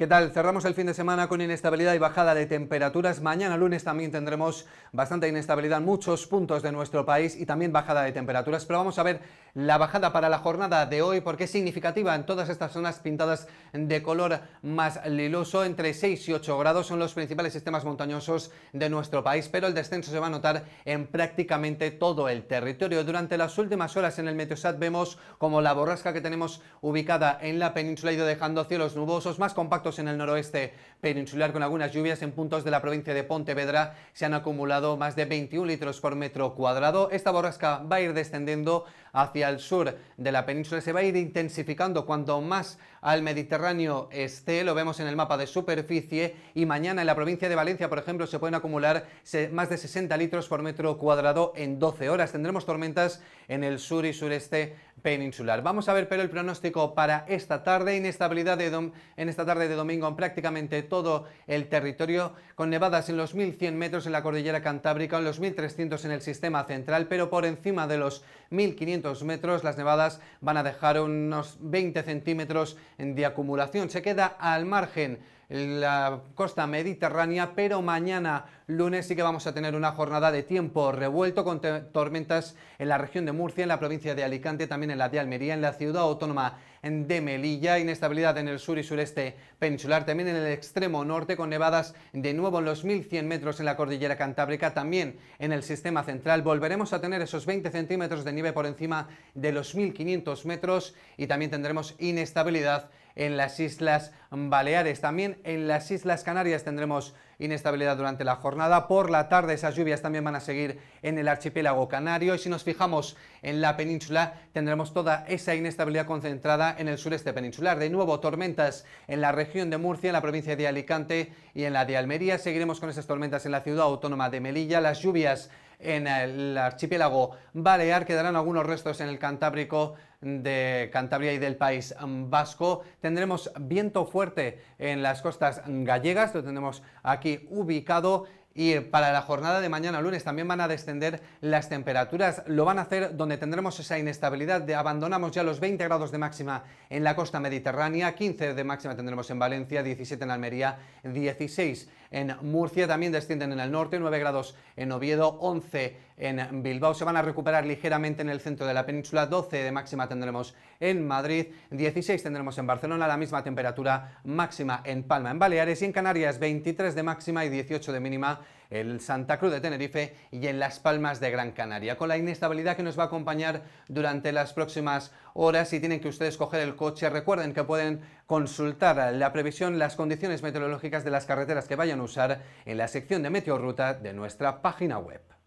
¿Qué tal? Cerramos el fin de semana con inestabilidad y bajada de temperaturas. Mañana lunes también tendremos bastante inestabilidad en muchos puntos de nuestro país y también bajada de temperaturas. Pero vamos a ver la bajada para la jornada de hoy porque es significativa en todas estas zonas pintadas de color más liloso. Entre 6 y 8 grados son los principales sistemas montañosos de nuestro país, pero el descenso se va a notar en prácticamente todo el territorio. Durante las últimas horas en el Meteosat vemos como la borrasca que tenemos ubicada en la península ha ido dejando cielos nubosos más compactos en el noroeste peninsular con algunas lluvias en puntos de la provincia de Pontevedra. Se han acumulado más de 21 litros por metro cuadrado. Esta borrasca va a ir descendiendo hacia el sur de la península. Se va a ir intensificando cuanto más al Mediterráneo esté. Lo vemos en el mapa de superficie. Y mañana en la provincia de Valencia, por ejemplo, se pueden acumular más de 60 litros por metro cuadrado en 12 horas. Tendremos tormentas en el sur y sureste peninsular. Vamos a ver pero el pronóstico para esta tarde, inestabilidad de en esta tarde de domingo en prácticamente todo el territorio, con nevadas en los 1100 metros en la cordillera cantábrica, en los 1300 en el sistema central, pero por encima de los 1500 metros las nevadas van a dejar unos 20 centímetros de acumulación. Se queda al margen la costa mediterránea, pero mañana lunes sí que vamos a tener una jornada de tiempo revuelto con tormentas en la región de Murcia, en la provincia de Alicante, también en la de Almería, en la ciudad autónoma de Melilla, inestabilidad en el sur y sureste peninsular, también en el extremo norte con nevadas de nuevo en los 1100 metros en la cordillera cantábrica, también en el sistema central volveremos a tener esos 20 centímetros de nieve por encima de los 1500 metros y también tendremos inestabilidad en las Islas Baleares. También en las Islas Canarias tendremos inestabilidad durante la jornada. Por la tarde esas lluvias también van a seguir en el archipiélago canario y si nos fijamos en la península tendremos toda esa inestabilidad concentrada en el sureste peninsular. De nuevo, tormentas en la región de Murcia, en la provincia de Alicante y en la de Almería. Seguiremos con esas tormentas en la ciudad autónoma de Melilla. Las lluvias en el archipiélago balear, quedarán algunos restos en el Cantábrico de Cantabria y del País Vasco. Tendremos viento fuerte en las costas gallegas, lo tendremos aquí ubicado y para la jornada de mañana lunes también van a descender las temperaturas. Lo van a hacer donde tendremos esa inestabilidad. abandonamos ya los 20 grados de máxima en la costa mediterránea, 15 de máxima tendremos en Valencia, 17 en Almería, 16 en Murcia, también descienden en el norte, 9 grados en Oviedo, 11 en Bilbao. Se van a recuperar ligeramente en el centro de la península, 12 de máxima tendremos en Madrid, 16 tendremos en Barcelona, la misma temperatura máxima en Palma, en Baleares y en Canarias, 23 de máxima y 18 de mínima el Santa Cruz de Tenerife y en Las Palmas de Gran Canaria, con la inestabilidad que nos va a acompañar durante las próximas horas. Si tienen que ustedes coger el coche, recuerden que pueden consultar la previsión, las condiciones meteorológicas de las carreteras que vayan a usar en la sección de Meteorruta de nuestra página web.